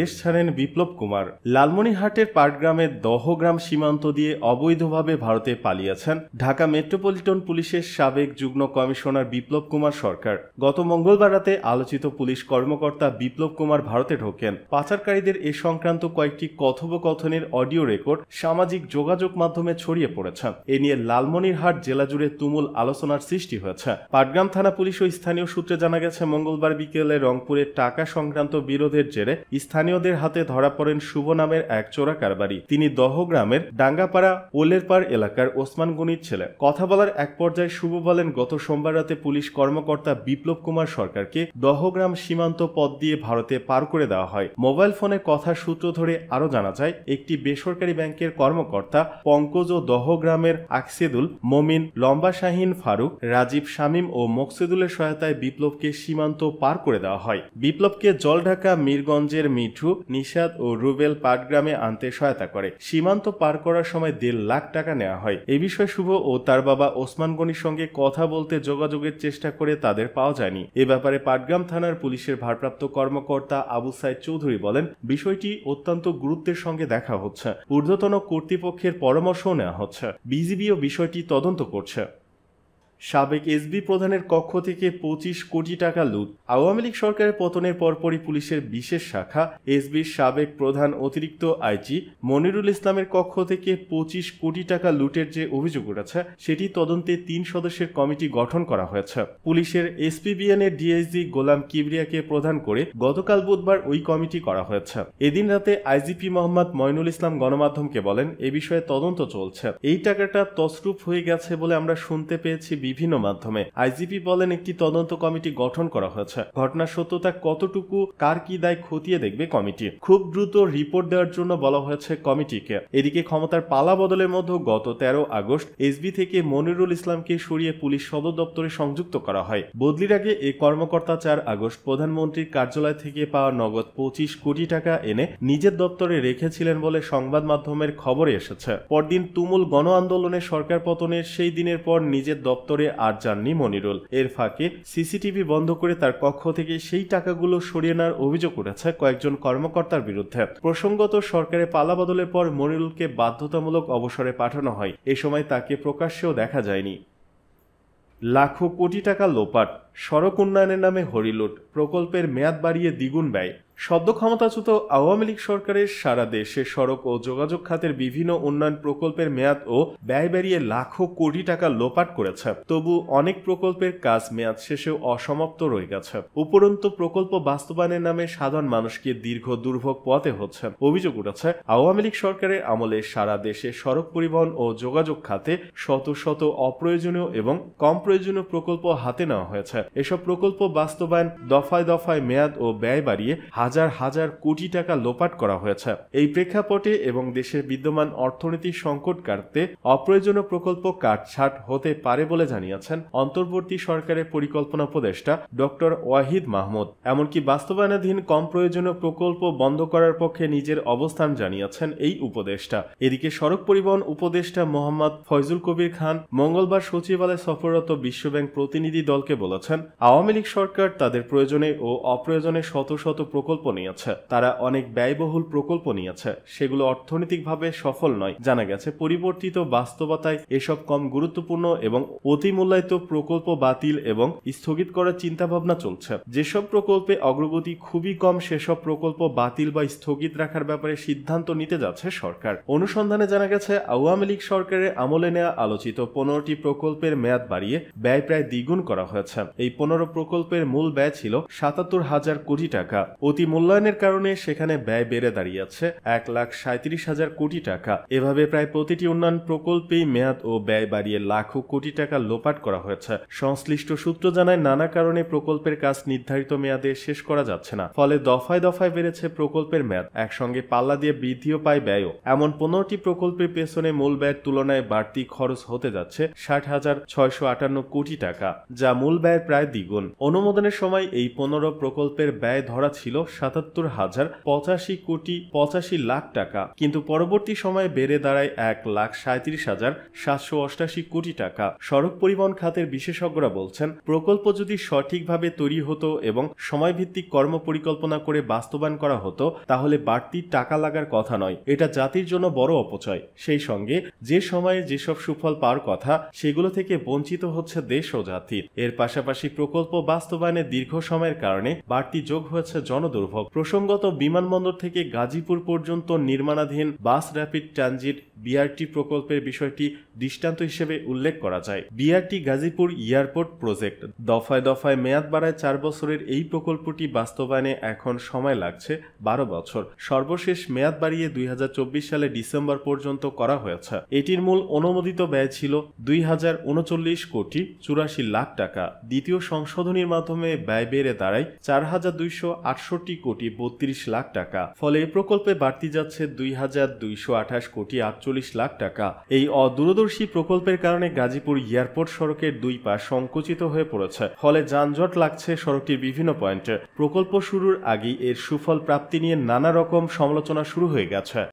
দেশ ছাড়েন বিপ্লব কুমার লালমনিরহাটের পাটগ্রামের দহগ্রাম সীমান্ত দিয়ে অবৈধভাবে ভারতে পালিয়েছেন ঢাকা মেট্রোপলিটন পুলিশের সাবেক যুগ্ম কমিশনার বিপ্লব কুমার সরকার গত মঙ্গলবার রাতে আলোচিত পুলিশ কর্মকর্তা বিপ্লব কুমার ভারতে ঢোকেন পাচারকারীদের এ সংক্রান্ত কয়েকটি কথোপকথনের অডিও রেকর্ড সামাজিক যোগাযোগ মাধ্যমে ছড়িয়ে পড়েছে এ নিয়ে লালমনিরহাট জেলা জুড়ে তুমুল আলোচনার সৃষ্টি হয়েছে পাটগ্রাম থানা পুলিশ ও স্থানীয় সূত্রে জানা গেছে মঙ্গলবার বিকেলে রংপুরে টাকা সংক্রান্ত বিরোধের জেরে স্থানীয়দের হাতে ধরা পড়েন শুভ নামের এক চোরা কারবারি তিনি দহ গ্রামের ডাঙ্গাপাড়া ওলেরপাড় এলাকার ওসমান গনির ছেলে কথা বলার এক পর্যায়ে শুভ বলেন গত সোমবার রাতে পুলিশ কর্মকর্তা বিপ্লব কুমার সরকারকে দহগ্রাম সীমান্ত পথ দিয়ে ভারতে পার করে দেওয়া হয় মোবাইল ফোনে কথা সূত্র ধরে আরও জানা যায় একটি বেসরকারি ব্যাংকের কর্মকর্তা পঙ্কজ ও দহগ্রামের আকসেদুল মমিন লম্বা শাহিন ফারুক রাজীব শামীম ও মকসেদুলের সহায়তায় বিপ্লবকে সীমান্ত পার করে দেওয়া হয় বিপ্লবকে জলঢাকা মীরগঞ্জের মিঠু নিষাদ ও রুবেল পাটগ্রামে আনতে সহায়তা করে সীমান্ত পার করার সময় দেড় লাখ টাকা নেওয়া হয় এ বিষয়ে শুভ ও তার বাবা ওসমান গনির সঙ্গে কথা বলতে যোগাযোগের চেষ্টা করে তাদের পাওয়া যায়নি এ ব্যাপারে পাটগ্রাম থানার পুলিশের ভারপ্রাপ্ত কর্মকর্তা আবু সাইদ চৌধুরী বলেন বিষয়টি অত্যন্ত গুরুত্বের সঙ্গে দেখা হচ্ছে ঊর্ধ্বতন কর্তৃপক্ষের পরামর্শও নেওয়া হচ্ছে বিজিবিও বিষয়টি তদন্ত করছে সাবেক এসবি প্রধানের কক্ষ থেকে পঁচিশ কোটি টাকা লুট আওয়ামী লীগ সরকারের পতনের পরপরই পুলিশের বিশেষ শাখা এসবির সাবেক প্রধান অতিরিক্ত আইজি মনিরুল ইসলামের কক্ষ থেকে পঁচিশ কোটি টাকা লুটের যে অভিযোগ উঠেছে সেটি তদন্তে তিন সদস্যের কমিটি গঠন করা হয়েছে পুলিশের এসপিবিএন এর ডিএসজি গোলাম কিবরিয়াকে প্রধান করে গতকাল বুধবার ওই কমিটি করা হয়েছে এদিন রাতে আইজিপি মোহাম্মদ মইনুল ইসলাম গণমাধ্যমকে বলেন এ বিষয়ে তদন্ত চলছে এই টাকাটা তসরুপ হয়ে গেছে বলে আমরা শুনতে পেয়েছি বিভিন্ন মাধ্যমে আইজিপি বলেন একটি তদন্ত কমিটি গঠন করা হয়েছে ঘটনার সত্যতা কতটুকু কার কি দায় খতিয়ে দেখবে কমিটি খুব দ্রুত রিপোর্ট দেওয়ার জন্য বলা হয়েছে কমিটিকে এদিকে ক্ষমতার পালা বদলের মধ্যে গত তেরো আগস্ট এসবি থেকে মনিরুল ইসলামকে সরিয়ে পুলিশ সদর দপ্তরে সংযুক্ত করা হয় বদলির আগে এ কর্মকর্তা চার আগস্ট প্রধানমন্ত্রীর কার্যালয় থেকে পাওয়া নগদ পঁচিশ কোটি টাকা এনে নিজের দপ্তরে রেখেছিলেন বলে সংবাদ মাধ্যমের খবরে এসেছে পরদিন তুমুল গণ আন্দোলনে সরকার পতনের সেই দিনের পর নিজের দপ্তরে করে আর যাননি মনিরুল এর ফাঁকে সিসিটিভি বন্ধ করে তার কক্ষ থেকে সেই টাকাগুলো সরিয়ে নেওয়ার অভিযোগ উঠেছে কয়েকজন কর্মকর্তার বিরুদ্ধে প্রসঙ্গত সরকারের পালা বদলের পর মনিরুলকে বাধ্যতামূলক অবসরে পাঠানো হয় এ সময় তাকে প্রকাশ্যেও দেখা যায়নি লাখো কোটি টাকা লোপাট সড়ক উন্নয়নের নামে হরিলুট প্রকল্পের মেয়াদ বাড়িয়ে দ্বিগুণ ব্যয় সদ্য ক্ষমতাচ্যুত আওয়ামী লীগ সরকারের সারা দেশে সড়ক ও যোগাযোগ খাতের বিভিন্ন উন্নয়ন প্রকল্পের মেয়াদ ও ব্যয় বেরিয়ে লাখো কোটি টাকা লোপাট করেছে তবু অনেক প্রকল্পের কাজ মেয়াদ শেষেও অসমাপ্ত রয়ে গেছে উপরন্তু প্রকল্প বাস্তবায়নের নামে সাধারণ মানুষকে দীর্ঘ দুর্ভোগ পথে হচ্ছে অভিযোগ উঠেছে আওয়ামী লীগ সরকারের আমলে সারা দেশে সড়ক পরিবহন ও যোগাযোগ খাতে শত শত অপ্রয়োজনীয় এবং কম প্রয়োজনীয় প্রকল্প হাতে নেওয়া হয়েছে এসব প্রকল্প বাস্তবায়ন দফায় দফায় মেয়াদ ও ব্যয় বাড়িয়ে হাজার হাজার কোটি টাকা লোপাট করা হয়েছে এই প্রেক্ষাপটে এবং দেশের বিদ্যমান অর্থনৈতিক সংকট কাটতে অপ্রয়োজনীয় প্রকল্প কাটছাট হতে পারে বলে জানিয়েছেন অন্তর্বর্তী সরকারের পরিকল্পনা উপদেষ্টা ডক্টর ওয়াহিদ মাহমুদ এমনকি বাস্তবায়নাধীন কম প্রয়োজনীয় প্রকল্প বন্ধ করার পক্ষে নিজের অবস্থান জানিয়েছেন এই উপদেষ্টা এদিকে সড়ক পরিবহন উপদেষ্টা মোহাম্মদ ফয়জুল কবির খান মঙ্গলবার সচিবালয়ে সফররত বিশ্বব্যাংক প্রতিনিধি দলকে বলেছেন আওয়ামী লীগ সরকার তাদের প্রয়োজনে ও অপ্রয়োজনে শত শত প্রকল্প প্রকল্প নিয়েছে তারা অনেক ব্যয়বহুল প্রকল্প নিয়েছে সেগুলো অর্থনৈতিকভাবে সফল নয় জানা গেছে পরিবর্তিত বাস্তবতায় এসব কম গুরুত্বপূর্ণ এবং অতিমূল্যায়িত প্রকল্প বাতিল এবং স্থগিত করার চিন্তাভাবনা চলছে যেসব প্রকল্পে অগ্রগতি খুবই কম সেসব প্রকল্প বাতিল বা স্থগিত রাখার ব্যাপারে সিদ্ধান্ত নিতে যাচ্ছে সরকার অনুসন্ধানে জানা গেছে আওয়ামী লীগ সরকারের আমলে নেওয়া আলোচিত পনেরোটি প্রকল্পের মেয়াদ বাড়িয়ে ব্যয় প্রায় দ্বিগুণ করা হয়েছে এই পনেরো প্রকল্পের মূল ব্যয় ছিল সাতাত্তর হাজার কোটি টাকা অতি অতি মূল্যায়নের কারণে সেখানে ব্যয় বেড়ে দাঁড়িয়েছে এক লাখ সাঁত্রিশ হাজার কোটি টাকা এভাবে প্রায় প্রতিটি উন্নয়ন প্রকল্পেই মেয়াদ ও ব্যয় বাড়িয়ে লাখো কোটি টাকা লোপাট করা হয়েছে সংশ্লিষ্ট সূত্র জানায় নানা কারণে প্রকল্পের কাজ নির্ধারিত মেয়াদে শেষ করা যাচ্ছে না ফলে দফায় দফায় বেড়েছে প্রকল্পের মেয়াদ একসঙ্গে পাল্লা দিয়ে বৃদ্ধিও পায় ব্যয়ও এমন পনেরোটি প্রকল্পের পেছনে মূল ব্যয়ের তুলনায় বাড়তি খরচ হতে যাচ্ছে ষাট হাজার ছয়শো আটান্ন কোটি টাকা যা মূল ব্যয়ের প্রায় দ্বিগুণ অনুমোদনের সময় এই পনেরো প্রকল্পের ব্যয় ধরা ছিল সাতাত্তর হাজার পঁচাশি কোটি পঁচাশি লাখ টাকা কিন্তু পরবর্তী সময়ে বেড়ে দাঁড়ায় এক লাখ সাঁত্রিশ হাজার সাতশো অষ্টাশি কোটি টাকা সড়ক পরিবহন খাতের বিশেষজ্ঞরা বলছেন প্রকল্প যদি সঠিকভাবে তৈরি হতো এবং সময়ভিত্তিক কর্ম পরিকল্পনা করে বাস্তবায়ন করা হতো তাহলে বাড়তি টাকা লাগার কথা নয় এটা জাতির জন্য বড় অপচয় সেই সঙ্গে যে সময়ে যেসব সুফল পাওয়ার কথা সেগুলো থেকে বঞ্চিত হচ্ছে দেশ ও জাতির এর পাশাপাশি প্রকল্প বাস্তবায়নে দীর্ঘ সময়ের কারণে বাড়তি যোগ হয়েছে জনদুর্ভোগ দুর্ভোগ প্রসঙ্গত বিমানবন্দর থেকে গাজীপুর পর্যন্ত নির্মাণাধীন বাস র্যাপিড ট্রানজিট বিআরটি প্রকল্পের বিষয়টি দৃষ্টান্ত হিসেবে উল্লেখ করা যায় বিআরটি গাজীপুর এয়ারপোর্ট প্রজেক্ট দফায় দফায় মেয়াদ বাড়ায় চার বছরের এই প্রকল্পটি বাস্তবায়নে এখন সময় লাগছে বারো বছর সর্বশেষ মেয়াদ বাড়িয়ে দুই সালে ডিসেম্বর পর্যন্ত করা হয়েছে এটির মূল অনুমোদিত ব্যয় ছিল দুই কোটি চুরাশি লাখ টাকা দ্বিতীয় সংশোধনীর মাধ্যমে ব্যয় বেড়ে দাঁড়ায় চার হাজার দুইশো আটষট্টি চৌষট্টি কোটি বত্রিশ লাখ টাকা ফলে এই প্রকল্পে বাড়তি যাচ্ছে দুই হাজার দুইশো আঠাশ কোটি আটচল্লিশ লাখ টাকা এই অদূরদর্শী প্রকল্পের কারণে গাজীপুর এয়ারপোর্ট সড়কের দুই পাশ সংকুচিত হয়ে পড়েছে ফলে যানজট লাগছে সড়কটির বিভিন্ন পয়েন্টে প্রকল্প শুরুর আগেই এর সুফল প্রাপ্তি নিয়ে নানা রকম সমালোচনা শুরু হয়ে গেছে